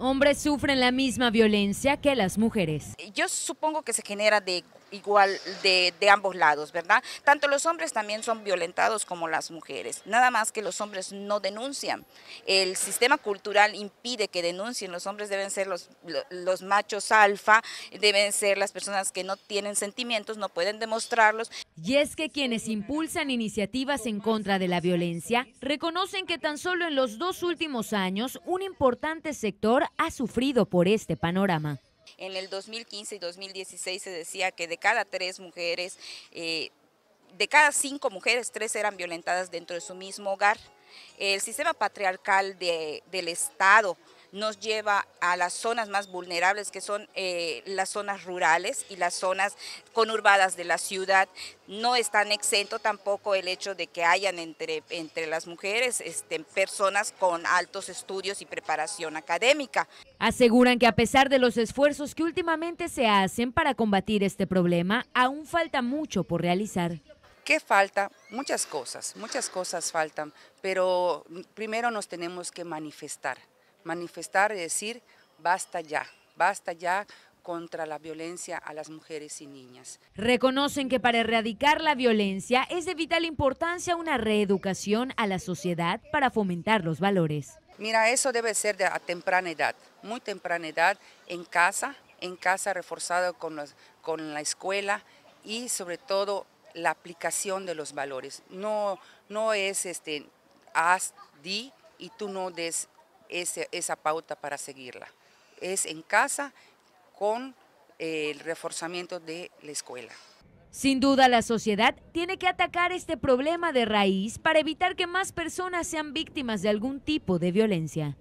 hombres sufren la misma violencia que las mujeres. Yo supongo que se genera de igual de, ambos lados, ¿verdad? Tanto los hombres también son violentados como las mujeres, nada más que los hombres no denuncian. El sistema cultural impide que denuncien, los hombres deben ser los, los machos alfa, deben ser las personas que no tienen sentimientos, no pueden demostrarlos. Y es que quienes impulsan iniciativas en contra de la violencia reconocen que tan solo en los dos últimos años un importante sector ha sufrido por este panorama. En el 2015 y 2016 se decía que de cada tres mujeres, eh, de cada cinco mujeres, tres eran violentadas dentro de su mismo hogar. El sistema patriarcal del Estado nos lleva a las zonas más vulnerables que son eh, las zonas rurales y las zonas conurbadas de la ciudad. No están exentos exento tampoco el hecho de que hayan entre, entre las mujeres este, personas con altos estudios y preparación académica. Aseguran que a pesar de los esfuerzos que últimamente se hacen para combatir este problema, aún falta mucho por realizar. ¿Qué falta? Muchas cosas, muchas cosas faltan, pero primero nos tenemos que manifestar manifestar y decir basta ya, basta ya contra la violencia a las mujeres y niñas. Reconocen que para erradicar la violencia es de vital importancia una reeducación a la sociedad para fomentar los valores. Mira, eso debe ser de a temprana edad, muy temprana edad, en casa, en casa reforzado con, con la escuela y sobre todo la aplicación de los valores. No, no es este, haz, di y tú no des esa pauta para seguirla. Es en casa con eh, el reforzamiento de la escuela. Sin duda, la sociedad tiene que atacar este problema de raíz para evitar que más personas sean víctimas de algún tipo de violencia.